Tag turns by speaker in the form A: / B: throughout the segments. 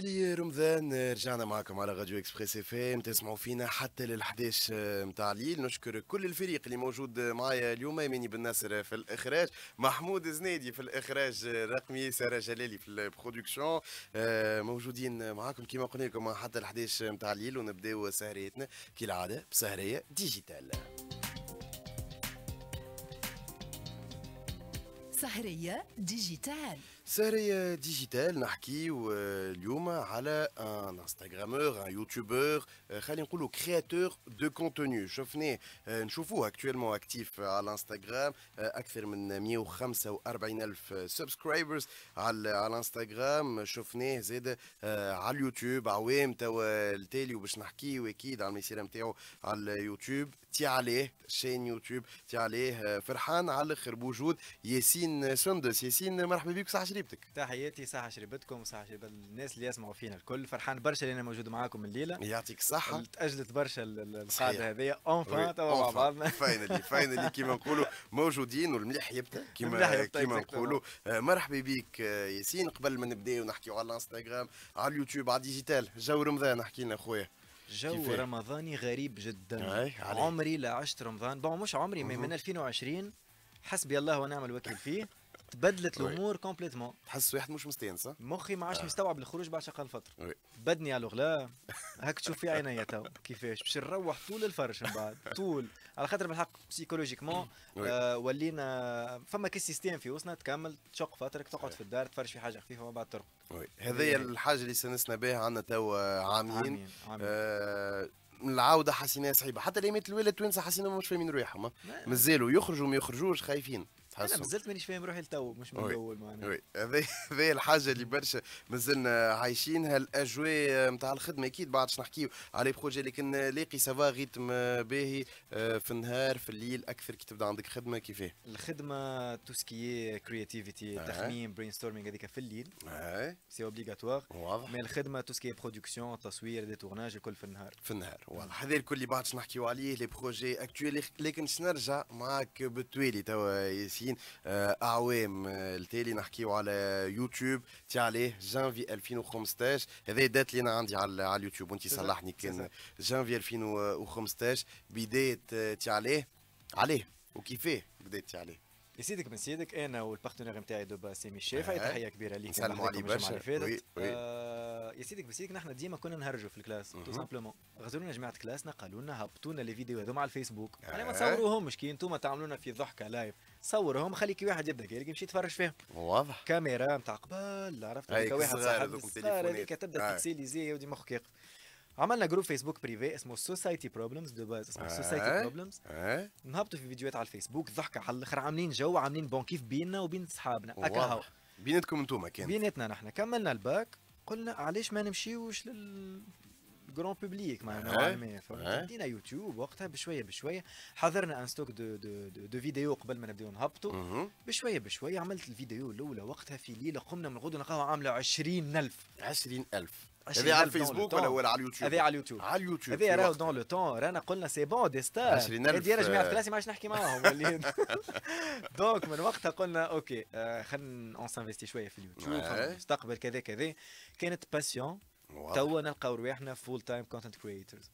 A: لي رمضان رجعنا معكم على راديو اكسبريس اف ام تسمعوا فينا حتى لل 11 آه، نتاع الليل نشكر كل الفريق اللي موجود معايا اليوم ايماني بن ناصر في الاخراج محمود زنيدي في الاخراج الرقمي آه، ساره جلالي في البرودكسيون آه، موجودين معاكم كما قلنا لكم حتى ال 11 نتاع الليل ونبداو سهريتنا كالعاده بسهريه ديجيتال
B: سهريه
A: ديجيتال سهرية ديجيتال نحكيو اليوم على ان انستغرامور ان يوتيوبر خلينا نقولوا كرياتور دو كونتوني شفناه نشوفوه اكتوالمون اكتيف على انستغرام اكثر من 145 الف سبسكرايبرز على على انستغرام شفناه زاد على اليوتيوب عوام توا التالي وباش نحكيو اكيد على المسيره نتاعو على اليوتيوب تي عليه شين يوتيوب تي عليه فرحان على الاخر بوجود ياسين سندس ياسين مرحبا بك صح شريبتك
B: تحياتي صحه شريبتكم وصحة شريبة الناس اللي يسمعوا فينا الكل فرحان برشا اللي انا موجود معاكم الليله يعطيك الصحه تاجلت برشا القعده هذه اونفا توا مع بعضنا فاينلي فاينلي كيما نقولوا
A: موجودين والمليح يبدا كيما كيما نقولوا آه، مرحبا بك آه، ياسين قبل ما نبداو نحكيو على الانستغرام على
B: اليوتيوب على الديجيتال جو رمضان احكي لنا خويا جو رمضاني غريب جدا عمري لا عشت رمضان بون مش عمري من 2020 حسبي الله ونعم الوكيل فيه تبدلت الامور كومبليتمون تحس واحد مش مستانس مخي ما عادش آه. مستوعب الخروج بعد شقال فترة بدني على لا هاك تشوف في عينيا تو كيفاش باش نروح طول الفرش من بعد طول على خاطر بالحق سيكولوجيكمون آه ولينا فما كي سيستيم في وسطنا تكمل تشق فترك تقعد في الدار تفرش في حاجه خفيفه ومن بعد ترقد
A: هذه الحاجه اللي سنسنا بها عندنا توا آه، عامين, آه، العوده حسيناها صعيبه حتى مات الولاد التوانسه حسينا مش فاهمين روحهم مازالوا يخرجوا ما يخرجوش خايفين تحسوا انا مازلت
B: مانيش فاهم روحي لتو مش من الاول
A: معناها هذه هذه الحاجه اللي برشا مازلنا عايشينها الاجواء نتاع الخدمه اكيد بعد نحكيو على بروجي لكن لاقي سافا ريتم باهي آه، في النهار في الليل اكثر كي تبدا عندك خدمه كيفاه؟
B: الخدمه تو
A: سكي
B: كرياتيفيتي تخمين برين ستورمينغ هذيك في الليل سي اوبليغاتوار واضح مي الخدمه تو سكي برودكسيون تصوير دي تورناج الكل في النهار في النهار واضح هذا الكل اللي بعد نحكيو عليه
A: لي بروجي اكتويل لكن شنرجع معاك بالتوالي توا ياسين 30 اعوام التالي نحكيو على يوتيوب تي عليه جانفي 2015 هذا دات لينا انا عندي على, على اليوتيوب وانت صلحني كان جانفي 2015
B: بدايه تي عليه عليه وكيفاه بدات تي عليه يسيدك من سيدك انا والبارتنير نتاعي دوبا سيمي الشافعي آه. تحيه كبيره ليك نسلموا عليه برشا وي وي آه يسيدك من سيدك نحن ديما كنا نهرجوا في الكلاس تو سامبلومون لنا جماعه كلاسنا قالوا لنا هبطوا لنا لي فيديو هذوما على الفيسبوك آه. علي ما تصوروهمش كي انتم تعملونا في ضحكه لايف صورهم خلي كي واحد يبدا كي يمشي يتفرج فيهم واضح كاميرا نتاع قبل عرفت هذاك واحد صاحب تبدا آه. تكسيليزي وديما خوك يقف عملنا جروب فيسبوك بريفي اسمه سوسايتي بروبلمز بالباز اسمه سوسايتي بروبلمز نهبطوا في فيديوهات على الفيسبوك ضحكه على الاخر عاملين جو عاملين بون كيف بيننا وبين اصحابنا اكاهو بيناتكم انتوما كان بيناتنا نحن كملنا الباك قلنا علاش ما نمشيوش لل جرون بوبليك معناها بدينا يوتيوب وقتها بشويه بشويه حضرنا ان ستوك دو دو دو فيديو قبل ما نبداو نهبطوا بشويه بشويه عملت الفيديو الاولى وقتها في ليله قمنا من الغدوه نلقاها عامله 20000 20000 هذه على الفيسبوك ولا ولا على اليوتيوب؟ هذه على اليوتيوب على اليوتيوب هذه راهو دون لو تون رانا قلنا سي بون دي ستار هذه انا جماعه الكلاسي ما عادش نحكي معاهم دونك من وقتها قلنا اوكي خلينا اون سانفيستي شويه في اليوتيوب مستقبل كذا كذا كانت باسيون توا نلقاو رواحنا فول تايم كونتنت كريترز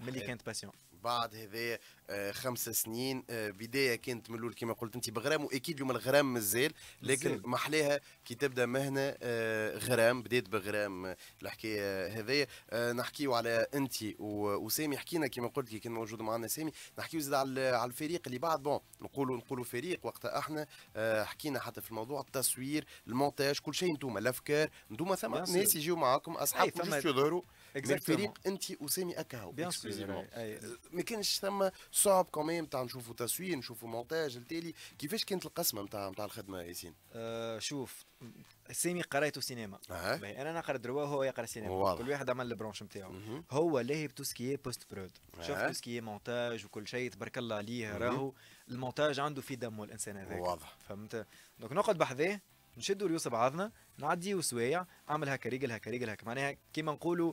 B: ملي كانت باسيون
A: بعد هذا آه، خمس سنين آه، بدايه كانت من الاول كما قلت انت بغرام واكيد اليوم الغرام مازال لكن محلاها كي تبدا مهنه آه، غرام بدات بغرام الحكايه هذايا نحكيو على انت وسامي حكينا كما قلت كي كان موجود معنا سامي نحكيو زاد على الفريق اللي بعد بون نقولوا نقولوا فريق وقتها احنا حكينا حتى في الموضوع التصوير المونتاج كل شيء انتم الافكار انتم ثم ناس يجيو معاكم اصحابكم يظهروا الفريق انت وسامي بيان هو ما كانش ثم صعب كمان تاع نشوفوا تصوير نشوفوا مونتاج التالي كيفاش كانت القسمه نتاع نتاع
B: الخدمه ياسين؟ أه شوف سامي قرايته سينما آه. انا نقرا دروا هو يقرا سينما واضح. كل واحد عمل البرونش نتاعو mhm. هو لاهي بتو سكي بوست برود آه. شوف تو سكي مونتاج وكل شيء تبارك الله عليه mhm. راهو المونتاج عنده في دمه الانسان هذاك واضح فهمت دونك نقعد بحذاه نشدوا ريوس بعضنا نعديوا سوايع اعمل هكا ريجل هكا ريجل هكا معناها كيما نقولوا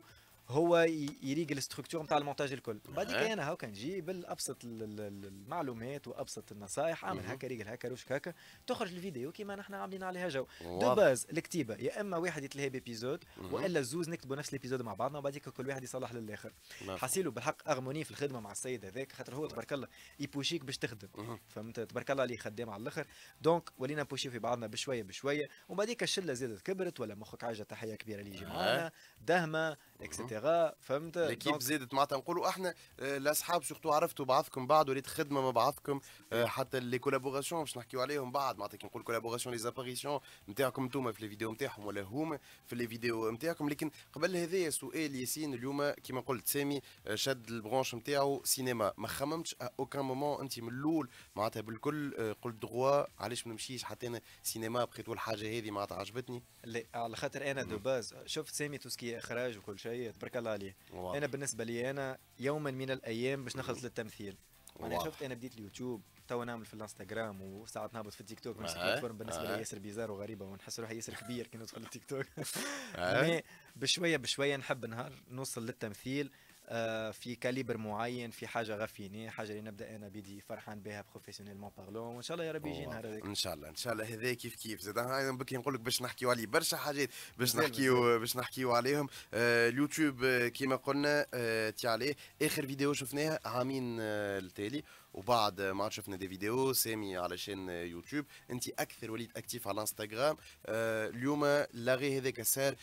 B: هو يريق الاستركتور نتاع المونتاج الكل بعد انا هاو كنجيب ابسط المعلومات وابسط النصائح اعمل هكا ريقل هكا روشك هكا تخرج الفيديو كيما نحن عاملين عليها جو دو باز الكتيبه يا اما واحد يتلهي بابيزود والا زوز نكتبوا نفس الابيزود مع بعضنا وبعد كل واحد يصلح للاخر نعم. حاسيلو بالحق اغموني في الخدمه مع السيد هذاك خاطر هو نعم. تبارك الله يبوشيك باش تخدم فهمت تبارك الله اللي خدام على الاخر دونك ولينا بوشي في بعضنا بشويه بشويه وبعد الشله زادت كبرت ولا مخك عاجة تحيه كبيره اللي يجي دهمه اكسيتيرا فهمت ليكيب زادت
A: معناتها نقولوا احنا الاصحاب سورتو عرفتوا بعضكم بعض وليت خدمه مع بعضكم حتى لي كولابوراسيون باش نحكيو عليهم بعد معناتها كي نقول كولابوراسيون لي زاباريسيون نتاعكم انتوما في لي فيديو نتاعهم ولا هما في لي فيديو نتاعكم لكن قبل هذايا سؤال ياسين اليوم كيما قلت سامي شد البرونش نتاعو سينما ما خممتش اوكان مومون انت من الاول معناتها بالكل قلت دغوا علاش ما نمشيش حتى
B: انا سينما بقيت الحاجه هذه معناتها عجبتني لا على خاطر انا دو باز شفت سامي تو سكي اخراج وكل شيء شيء تبارك الله عليه انا بالنسبه لي انا يوما من الايام باش نخلص للتمثيل انا شفت انا بديت اليوتيوب تو نعمل في الانستغرام وساعات نهبط في التيك توك نفس البلاتفورم آه، بالنسبه لي آه. ياسر بيزار وغريبه ونحس روحي ياسر كبير كي ندخل التيك توك آه. مي بشويه بشويه نحب نهار نوصل للتمثيل آه، في كاليبر معين في حاجه غفيني حاجه اللي نبدا انا بدي فرحان بها بروفيسيونيلمون بارلون وان شاء الله يا ربي يجي نهار
A: ان شاء الله ان شاء الله هذا كيف كيف زاد انا نقول لك باش نحكيوا عليه برشا حاجات باش نحكيوا باش نحكيوا عليهم آه اليوتيوب آه، كيما قلنا آه تي عليه اخر فيديو شفناها عامين آه التالي وبعد ما شفنا دي فيديو سامي على شان آه، يوتيوب انت اكثر وليد اكتيف على الانستغرام اليوم لاغي هذاك صار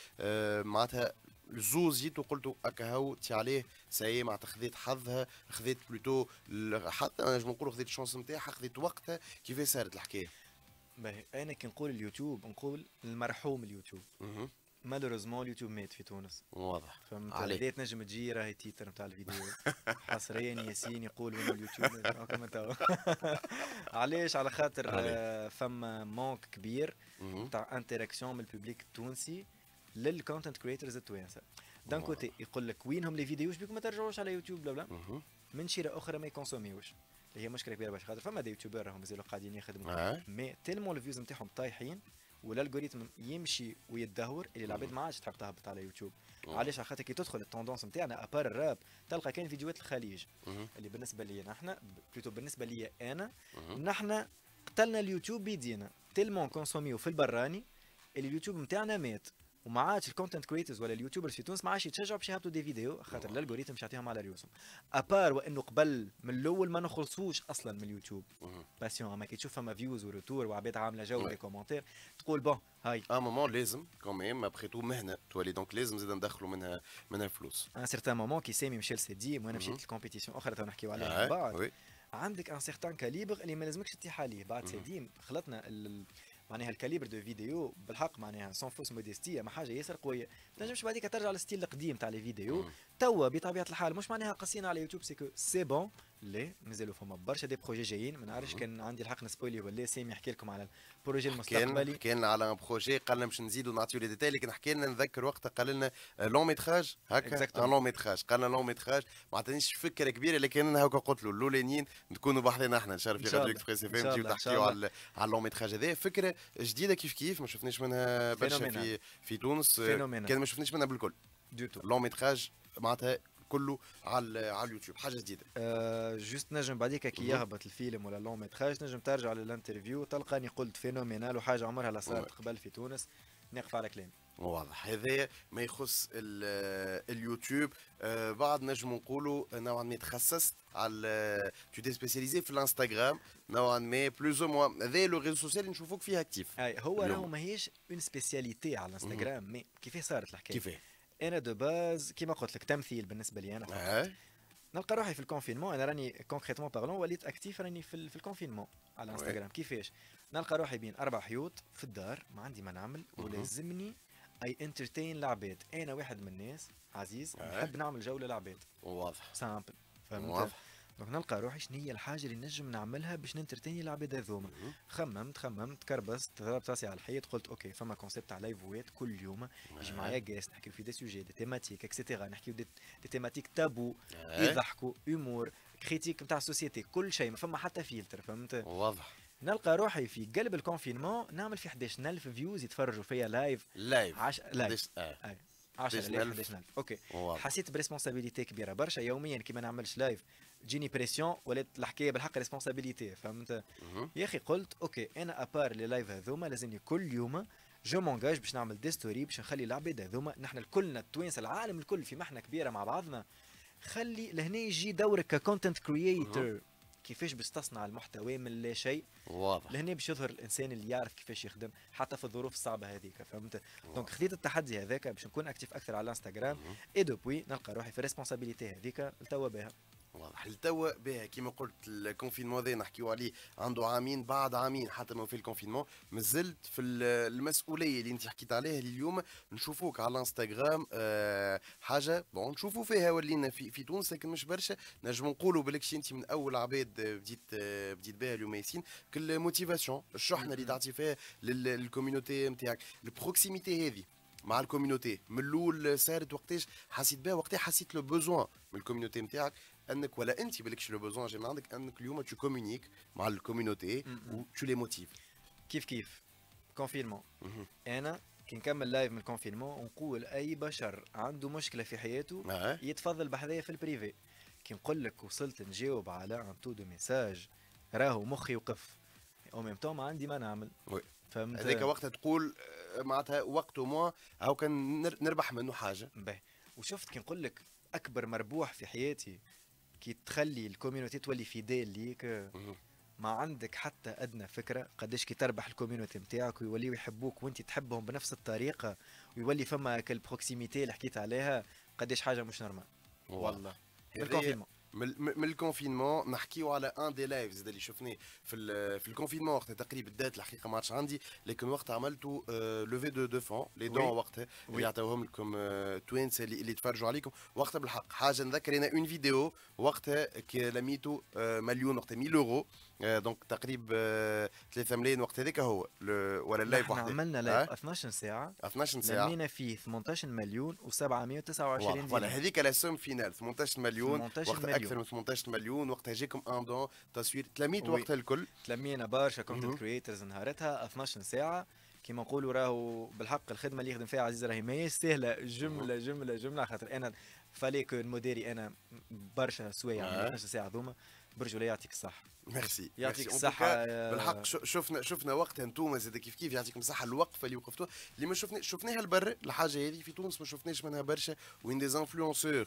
A: معناتها الزوز جيت وقلت هكا تي عليه سي معناتها خذيت حظها خذيت بلوتو
B: حتى نجم نقولوا خذيت الشونس نتاعها خذيت وقتها كيفاش صارت الحكايه؟ باهي انا كي نقول اليوتيوب نقول المرحوم اليوتيوب مالوريزمون اليوتيوب مات في تونس واضح فهمت عليك نجم تجي راهي تيتر نتاع الفيديو حصريا ياسين يقول انه اليوتيوب علاش على خاطر آه، فما مونك كبير تاع انتراكسيون من الببليك التونسي للكونتنت كريترز التوانسه دان كوتي يقول لك وينهم لي فيديو بيكم ما ترجعوش على يوتيوب بلا من شيره اخرى ما يكونسوميوش اللي هي مشكله كبيره باش خاطر فما دي يوتيوبر راهم مازالوا قاعدين يخدموا آه. مي تيلمون الفيوز نتاعهم طايحين والالغوريتم يمشي ويدهور اللي العباد ما عادش تحب تهبط على يوتيوب علاش على خاطر كي تدخل التوندونس نتاعنا ابار الراب تلقى كان فيديوهات الخليج اللي بالنسبه لي نحن بلوتو بالنسبه لي انا نحن قتلنا اليوتيوب بيدينا تيلمون كونسوميو في البراني اللي اليوتيوب نتاعنا مات وما عادش الكونتنت كريترز ولا اليوتيوبرز في تونس ما عادش يتشجعوا باش يهبطوا دي فيديو خاطر الالغوريثم باش يعطيهم على ريوسهم ابار وانه قبل من الاول ما نخلصوش اصلا من اليوتيوب باسيون اما كي تشوف فما فيوز وروتور وعباد عامله جو لي كومنتير تقول بون
A: هاي اه مومون لازم كوميم ابخي تو مهنه تولي دونك لازم زاد ندخلوا منها منها فلوس
B: ان سيرتان مومون كي سامي مشى لسديم وانا مشيت لكومبيتيسيون اخرى تو نحكيو عليها بعد عندك ان سيغتان كاليبر اللي ما لازمكش تطيح عليه بعد سديم خلطنا معناها الكاليبر دو فيديو بالحق معناها سون فوس موديستي ما حاجه ياسر قويه ما تنجمش بعديك ترجع للستيل القديم تاع لي فيديو توا بطبيعه الحال مش معناها قصينا على يوتيوب سيكو سي بون لا مازالوا فما برشا دي بروجي جايين ما نعرفش كان عندي الحق نسبويلي ولا سامي يحكي لكم على البروجي المستقبلي
A: كان على بروجي قالنا باش نزيدوا نعطيو لي ديتاي لكن حكي لنا نذكر وقتها قال لنا لون ميتراج هكا لون ميتراج قالنا لون ميتراج ما عطانيش فكره كبيره لكن انا هكا قلت له الاولانيين نكونوا بحذنا احنا ان شاء الله في غاديو اكسبريس اف ام نجيو نحكيو على على لون ميتراج هذا فكره جديده كيف كيف ما شفناش منها برشا في في تونس كان ما شفناش منها بالكل
B: لون ميتراج معناتها كله على على اليوتيوب حاجه جديده أه جوست نجم بعديك كي يهبط الفيلم ولا اللون ميتراج نجم ترجع للانترفيو تلقاني قلت فينومينال وحاجه عمرها لا صارت قبل في تونس نقف على كلامي واضح
A: هذا ما يخص اليوتيوب آه بعد نجم نقولوا نوعا ما تخصصت على تو دي سبيسياليزي في الانستغرام نوعا ما بلوز او موان هذا لو ريزو سوسيال نشوفوك فيها
B: اكتيف اي هو راهو ماهيش اون سبيسياليتي على الانستغرام مي كيفاه صارت الحكايه كيفاه انا دو باز كيما قلت لك تمثيل بالنسبه لي انا آه. نلقى روحي في الكونفينمون انا راني كونكريتمون بارلون وليت اكتيف راني في, في الكونفينمون على انستغرام كيفاش نلقى روحي بين اربع حيوط في الدار ما عندي ما نعمل ولازمني اي انترتين العباد انا واحد من الناس عزيز آه. نحب نعمل جوله للعباد واضح سامبل فهمت واضح دونك نلقى روحي شنو هي الحاجه اللي نجم نعملها باش ننترتيني العباد هذوما خممت خممت كربست ضربت راسي على الحيط قلت اوكي فما كونسيبت على لايفوات كل يوم نعم. يجي معايا جاس نحكي في دي سوجي دي تيماتيك اكسيتيرا نحكي دي, دي تيماتيك تابو يضحكوا امور كريتيك نتاع السوسيتي كل شيء ما فما حتى فيلتر فهمت واضح نلقى روحي في قلب الكونفينمون نعمل في 11000 فيوز يتفرجوا فيا لايف لايف 10 لايف 10000 اوكي واضح. حسيت بريسبونسابيلتي كبيره برشا يوميا كي ما نعملش لايف تجيني بريسيون ولات الحكايه بالحق ريسبونسابيليتي فهمت يا اخي قلت اوكي انا ابار لي لايف هذوما لازمني كل يوم جو مونجاج باش نعمل دي ستوري باش نخلي العباد هذوما نحن الكلنا التوانسه العالم الكل في محنه كبيره مع بعضنا خلي لهنا يجي دورك ككونتنت كرييتر كيفاش باش تصنع المحتوى من لا شيء واضح لهنا باش يظهر الانسان اللي يعرف كيفاش يخدم حتى في الظروف الصعبه هذيك فهمت دونك خذيت التحدي هذاك باش نكون اكتيف اكثر على الانستغرام اي دوبوي نلقى روحي في ريسبونسابيليتي هذيك التوا بها واضح لتوا بها
A: كيما قلت الكونفينمون هذا نحكيو عليه عنده عامين بعد عامين حتى ما في الكونفينمون مازلت في المسؤوليه اللي انت حكيت عليها اليوم نشوفوك على الانستغرام آه حاجه بون نشوفوا فيها ولينا في, في تونس لكن مش برشا نجم نقولوا بالك انت من اول عباد بديت بديت بها اليوم ياسين كل موتيفاسيون الشحنه اللي تعطي فيها للكوميونيتي نتاعك البروكسيميتي هذه مع الكوميونيتي من الاول صارت وقتاش حسيت بها وقتاش حسيت لو بوزوان من الكوميونيتي نتاعك انك ولا انت بالكش لو بوزون
B: جي عندك انك اليوم تو كومونيك مع الكوميونيتي تو لي موتيف كيف كيف كونفينمون انا كي نكمل لايف من الكونفينمون ونقول اي بشر عنده مشكله في حياته آه. يتفضل بحذايا في البريفي كي نقول لك وصلت نجاوب على ان تو دو ميساج راهو مخي وقف او ميم تون ما عندي ما نعمل وي. فهمت هذاك وقتها
A: تقول آه، معناتها وقت موا هاو كان
B: نربح منه حاجه باهي وشفت كي نقول لك اكبر مربوح في حياتي كي تخلي الكوميونيتي تولي فيديل ليك ما عندك حتى ادنى فكره قداش كي تربح الكوميونيتي نتاعك ويوليو يحبوك وانت تحبهم بنفس الطريقه ويولي فما كالبروكسيميتي اللي حكيت عليها قداش حاجه مش نورمال والله بالكونفينمون
A: من الكونفينمون نحكيو على ان دي لايف زاد اللي شفناه في في الكونفينمون وقتها تقريبا بدات الحقيقه ما عادش عندي لكن وقتها عملتوا لوفي دو دو فون لي دون وقتها اللي عطاوهم لكم توينس آه، اللي يتفرجوا عليكم وقتها بالحق حاجه نذكر انا اون فيديو وقتها كي لميتو آه، مليون وقتها 1000 يورو دونك تقريبا 3 آه، ملايين وقت هذاك هو
B: ولا اللايف وحده عملنا لايف 12 ساعه 12 ساعه لمينا فيه 18 مليون و729 دينار ولا هذيك
A: لا سوم فينال 18 مليون 18 مليون اكثر من 18 مليون
B: وقتها جاكم ان دون تصوير تلميت وقتها الكل تلمينا برشا كونتنت كريترز نهارتها 12 ساعه كيما نقولوا راهو بالحق الخدمه اللي يخدم فيها عزيز راهي ماهيش سهله جمله mhm. جمله جمله خاطر انا فاليك المديري انا برشا سوايع 12 آه. ساعه ذوما برجولة يعطيك الصحة ميرسي يعطيك الصحة آه، بالحق
A: شفنا شفنا وقتها انتوما زاد كيف كيف يعطيكم الصحة الوقفة اللي وقفتوها اللي ما شفنا شفناها البر الحاجة هذه في تونس ما شفناش منها برشا وين دي انفلونسور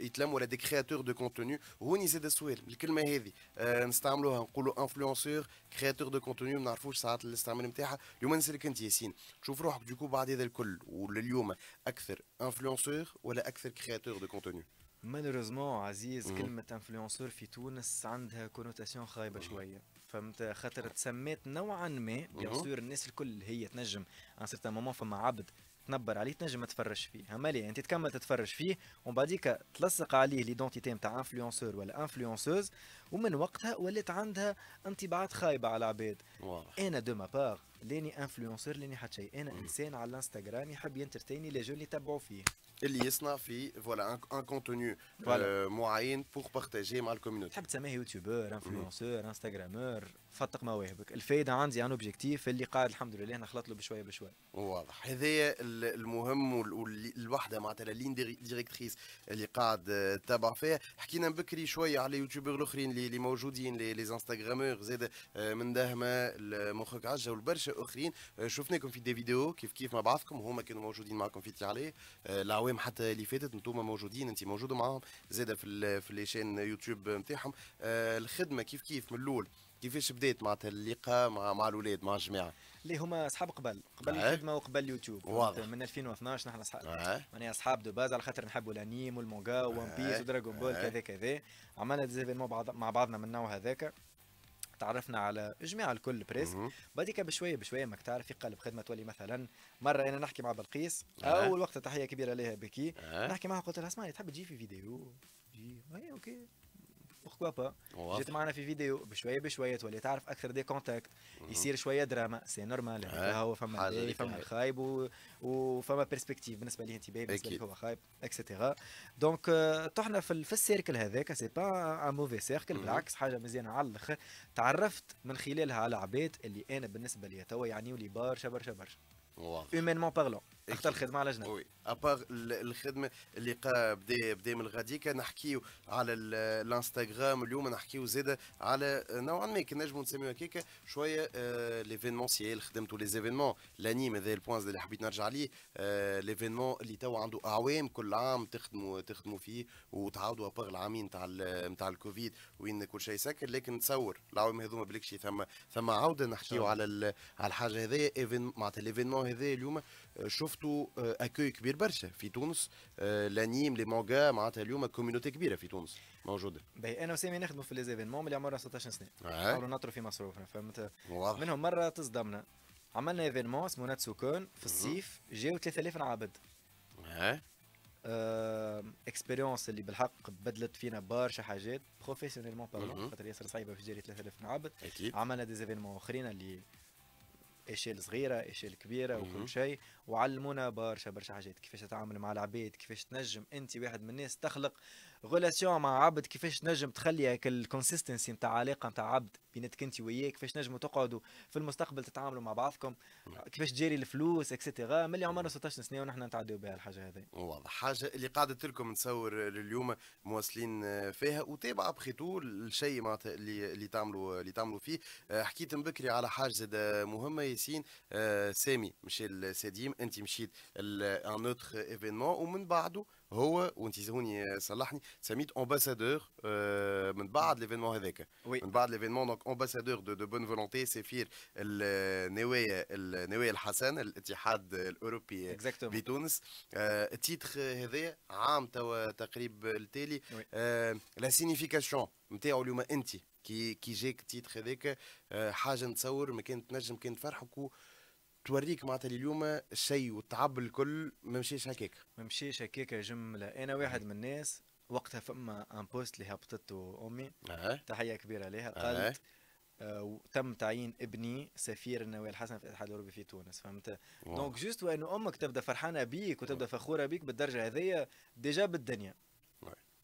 A: يتلموا ولا دي كرياتور دو كونتوني هوني زاد السؤال الكلمة هذه آه، نستعملوها نقولوا انفلونسور كرياتور دو كونتوني ما نعرفوش ساعات الاستعمال نتاعها اليوم نسألك أنت ياسين تشوف روحك ديكو بعد هذا الكل ولليوم أكثر انفلونسور ولا أكثر كرياتور دو كونتوني
B: مالوريزمون عزيز كلمة انفلونسور في تونس عندها كونوتاسيون خايبة شوية فهمت خاطر تسميت نوعا ما بيان الناس الكل هي تنجم ان سيرتان مومون فما عبد تنبر عليه تنجم تفرش فيه اما انت تكمل تتفرج فيه ومن بعديك تلصق عليه ليدونتيتي نتاع انفلونسور ولا انفلونسوز ومن وقتها ولات عندها انطباعات خايبه على العباد انا دو ما بار لاني انفلونسور لاني حتى شيء انا انسان على الانستغرام يحب ينترتيني لي جون اللي يتبعوا فيه اللي
A: يصنع في فوالا ان كونتوني معين بور بارتاجي مع الكوميونيتي
B: تحب تسميه يوتيوبر انفلونسور انستغرامور فتق مواهبك الفايده عندي عن اوبجيكتيف اللي قاعد الحمد لله نخلط له بشويه بشويه واضح
A: هذايا المهم والوحده معناتها لين ديريكتريس اللي قاعد تتابع آه، فيها حكينا بكري شويه على يوتيوبر الاخرين اللي موجودين لي انستغرامور زاد آه، من دهما مخك عجه والبرشا اخرين آه، شفناكم في دي فيديو كيف كيف مع بعضكم هما كانوا موجودين معكم في تيالي العوام حتى اللي فاتت انتم موجودين انت موجود معاهم زاد في في لي يوتيوب نتاعهم آه، الخدمه كيف كيف من الاول كيفاش بدات معناتها اللقاء مع مع الاولاد مع الجماعه
B: اللي هما اصحاب قبل قبل آه. الخدمه وقبل اليوتيوب واضح من 2012 نحن اصحاب آه. نعم. معناها يعني اصحاب دو باز على خاطر نحبوا الانيم والمونغا نعم. وون آه. بيس ودراغون بول آه. كذا كذا عملنا ديزيفينمون بعض مع بعضنا من النوع هذاك تعرفنا على جميع الكل بريس بعديك بشويه بشويه ماك تعرف يقلب خدمه تولي مثلا مره انا نحكي مع بلقيس آه. اول وقت تحيه كبيره لها بكي آه. نحكي معها قلت لها اسمعني تحب تجي في فيديو جي اوكي با جيت معنا في فيديو بشويه بشويه تولي تعرف اكثر دي كونتاكت يصير شويه دراما سي نورمال هو فما فما خايب و... وفما بيرسبكتيف بالنسبه لي انت باهي بالنسبه لي هو خايب اكسيتيرا دونك طحنا في, في السيركل هذاك سي با ان موفي سيركل بالعكس حاجه مزيانه على الاخر تعرفت من خلالها على عباد اللي انا بالنسبه لي توا يعني لي برشا برشا برشا هيومنمون بارلون اكثر خدمه على جنب وي ابار الخدمه
A: اللي قا بدا بدا من غادي نحكيو على الانستغرام اليوم نحكيو زاده على نوعا ما كنجمو نجمو نسميو هكاك شويه ليفينمونسيال آه، خدمتو لي زيفينمون لانيم هذا البوانز اللي حبيت نرجع ليه ليفينمون آه، اللي تو عنده اعوام كل عام تخدموا تخدموا فيه وتعاودوا ابار العامين تاع نتاع الكوفيد وين كل شيء سكر لكن نتصور العوام هذوما بلكشي ثم ثم عوده نحكيو على على الحاجه هذايا معناتها ليفينمون هذايا اليوم آه، شفت وصلوا آه، اكوي كبير برشا في تونس الانيم آه، لي مانجا معناتها اليوم كوميونيتي كبيره في تونس موجوده
B: باهي انا وسامي نخدموا في ليزيفينمون اللي عمرنا 16 سنه نحاولوا نطروا في مصروفنا فهمت منهم مره تصدمنا عملنا ايفينمون اسمه كون في الصيف جاو 3000 عابد اه اكسبيريونس اللي بالحق بدلت فينا برشا حاجات بروفيسيونيلمون بارلون خاطر ياسر صعيبه في جاري 3000 عابد عملنا ديزيفينمون اخرين اللي اشيل صغيره اشيل كبيره وكل شيء وعلمونا برشا برشا حاجات كيفاش تتعامل مع العباد كيفاش تنجم انت واحد من الناس تخلق ريلاسيون مع عبد كيفاش نجم تخلي هاك الكونسيستنسي نتاع علاقه نتاع عبد بيناتك انت وياه كيفاش نجموا تقعدوا في المستقبل تتعاملوا مع بعضكم نعم. كيفاش تجاري الفلوس اكسيتيرا ملي عمرنا 16 نعم. سنه ونحن نتعداو بها الحاجه هذه واضح حاجه
A: اللي قعدت لكم نتصور لليوم مواصلين آه، فيها وتابع ابخي الشيء معناتها اللي اللي تعملوا اللي تعملوا فيه آه، حكيت من بكري على حاجه زاد مهمه ياسين آه، سامي مشي السديم انت مشيت ان اوتر ايفينمون ومن بعده هو وانت وانتي آه، صلحني سميت امباسادور آه، من بعد ليفينمون هذاك من بعد ليفينمون دونك امباسادور دو, دو بون فولونتي سفير النوايا آه، النوايا الحسنه الاتحاد الاوروبي بتونس التيتر هذايا عام توا تقريب التالي لا سينيفيكاسيون نتاعو اليوم انت كي كي جاك التيتر هذاك حاجه نتصور ما كانت نجم كانت تفرحك
B: توريك معناتها اليوم الشيء والتعب الكل ما مشيش هكاك ما مشيش هكاك جمله انا واحد من الناس وقتها فما ان بوست اللي هبطته امي أه. تحيه كبيره لها قالت أه. وتم تعيين ابني سفير النوال الحسن في الاتحاد الاوروبي في تونس فهمت دونك جوست وان امك تبدا فرحانه بيك وتبدا فخوره بيك بالدرجه هذيا ديجا بالدنيا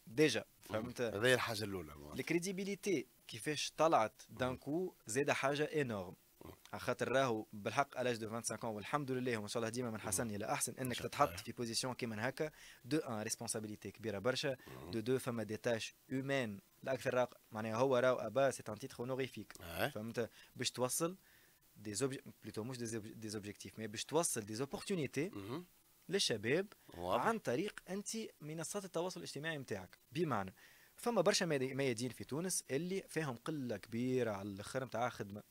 B: ديجا فهمت هذه الحاجه الاولى الكريديبيليتي كيفاش طلعت دانكو زاده حاجه انورم على خاطر راهو بالحق الاج دو 25 والحمد لله وان شاء الله ديما من حسن الى احسن انك تتحط في بوزيسيون كيما هكا دو ان ريسبونسابيلتي كبيره برشا دو دو فما دي تاش اومان الاكثر راق معناها هو راهو ابا سي ان تيتر اونوريفيك فهمت باش توصل دي زوبج... بلوتو مش دي, دي زوبجيكتيف مي باش توصل دي زوبورتونيتي للشباب عن طريق انت منصات التواصل الاجتماعي نتاعك بمعنى فما برشا ميادين في تونس اللي فيهم قله كبيره على الاخر نتاع خدمه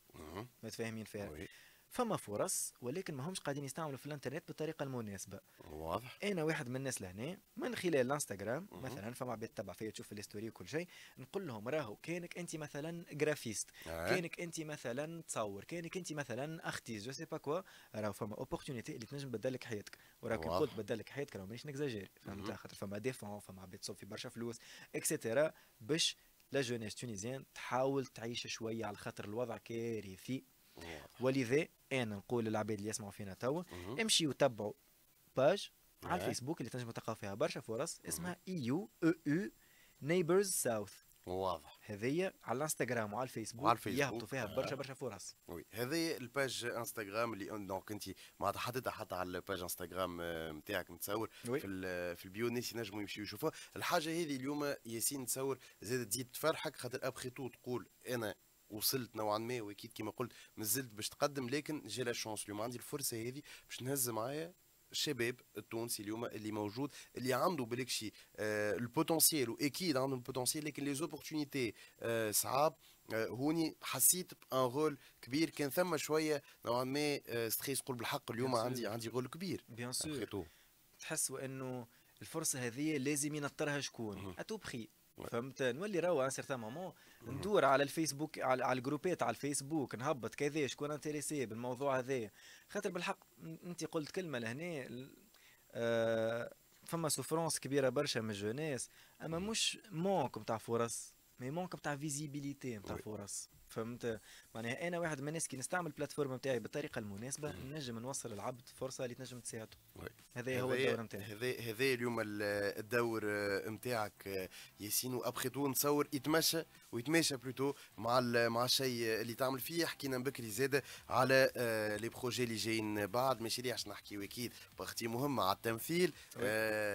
B: متفاهمين فيها وي. فما فرص ولكن ما همش قاعدين يستعملوا في الانترنت بالطريقه المناسبه واضح انا واحد من الناس لهنا من خلال الانستغرام مثلا فما عباد تتبع فيا تشوف الاستوري وكل شيء نقول لهم راهو كانك انت مثلا جرافيست آه. كانك انت مثلا تصور كانك انت مثلا اختيز جو سي با كوا راهو فما اوبورتونيتي اللي تنجم تبدل لك حياتك وراك قلت تبدل لك حياتك راهو مانيش نكزاجير فهمت خاطر فما ديفون فما عباد تصب في برشا فلوس اكسيتيرا باش لا جونيس تونيزيان تحاول تعيش شويه على خاطر الوضع كارثي ولذا انا نقول للعباد اللي يسمعوا فينا توا امشي وتبعوا باج على الفيسبوك اللي تنجموا تلقاو فيها برشا فرص اسمها اي يو او او نيبرز ساوث واضح هذيا على الانستغرام وعلى الفيسبوك وعلى الفيسبوك يهبطوا فيها برشا آه. برشا فرص
A: وي هذه الباج انستغرام اللي دونك انت معناتها تحددها حتى على الباج انستغرام نتاعك آه، نتصور وي. في في البيو الناس ينجموا يمشوا يشوفوها الحاجه هذه اليوم ياسين نتصور زاد تزيد تفرحك خاطر ابخي تو تقول انا وصلت نوعا ما واكيد كما قلت مازلت باش تقدم لكن جي لا شونس اليوم عندي الفرصه هذه باش نهز معايا الشباب التونسي اليوم اللي موجود اللي عنده بالك شي البوتنسيال آه، واكيد عندهم البوتنسيال لكن لي زوبورتونيتي آه، صعاب آه، هوني حسيت بان رول كبير كان ثم شويه نوعا ما
B: ستريس قول بالحق اليوم عندي عندي رول كبير بيان سور تحس انه الفرصه هذه لازم ينطرها شكون اتو بخي فهمت نولي راهو ان سيرتان مومون ندور على الفيسبوك على, على الجروبات على الفيسبوك نهبط كذا شكون انتريسي بالموضوع هذا خاطر بالحق انت قلت كلمه لهنا آه، فما سوفرونس كبيره برشا من الجوناس اما مش مونك نتاع فرص مي مونك نتاع فيزيبيليتي نتاع فرص فهمت معناها انا واحد من الناس كي نستعمل البلاتفورم نتاعي بالطريقه المناسبه نجم نوصل العبد فرصه اللي تنجم تساعده هذا هو الدور نتاعي
A: هذا هذا اليوم الدور نتاعك آه، آه، ياسين وابخي تو نصور يتمشى ويتماشى بلوتو مع مع الشيء اللي تعمل فيه حكينا بكري زاده على آه، لي بروجي اللي جايين بعد مشاريع باش نحكيو اكيد باختي مهمه على التمثيل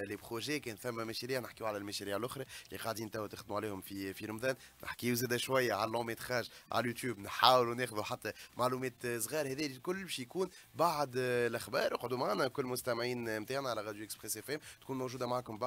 A: لي بروجي كان ثم مشاريع نحكيو على المشاريع الاخرى اللي قاعدين توا تخدموا عليهم في في رمضان نحكيو زاده شويه على اللون ميتراج على اليوتيوب نحاول نحاولوا ناخذوا حتى معلومات صغار هذا الكل باش يكون بعد الاخبار اقعدوا معنا كل مستمعين نتاعنا على راديو اكسبريس اف ام تكون موجوده معكم بعد